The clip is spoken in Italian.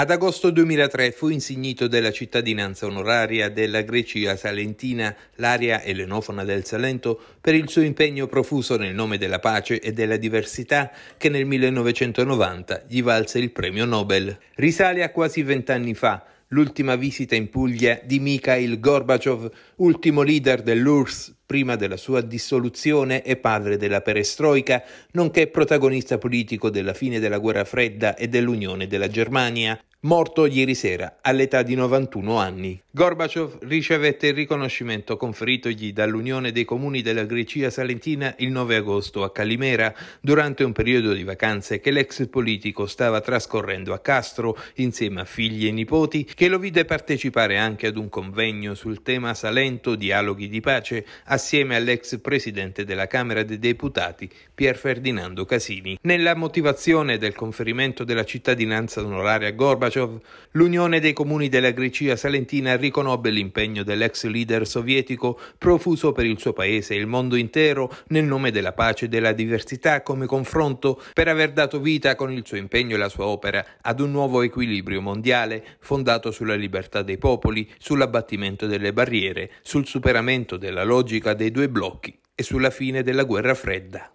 Ad agosto 2003 fu insignito della cittadinanza onoraria della Grecia salentina, l'area elenofona del Salento, per il suo impegno profuso nel nome della pace e della diversità che nel 1990 gli valse il premio Nobel. Risale a quasi vent'anni fa l'ultima visita in Puglia di Mikhail Gorbaciov, ultimo leader dell'URSS prima della sua dissoluzione e padre della perestroica, nonché protagonista politico della fine della guerra fredda e dell'unione della Germania morto ieri sera all'età di 91 anni. Gorbaciov ricevette il riconoscimento conferitogli dall'Unione dei Comuni della Grecia Salentina il 9 agosto a Calimera durante un periodo di vacanze che l'ex politico stava trascorrendo a Castro insieme a figli e nipoti che lo vide partecipare anche ad un convegno sul tema Salento Dialoghi di Pace assieme all'ex presidente della Camera dei Deputati Pier Ferdinando Casini. Nella motivazione del conferimento della cittadinanza onoraria a Gorbaciov Gorbaciov, l'Unione dei Comuni della Grecia salentina riconobbe l'impegno dell'ex leader sovietico profuso per il suo paese e il mondo intero nel nome della pace e della diversità come confronto per aver dato vita con il suo impegno e la sua opera ad un nuovo equilibrio mondiale fondato sulla libertà dei popoli, sull'abbattimento delle barriere, sul superamento della logica dei due blocchi e sulla fine della guerra fredda.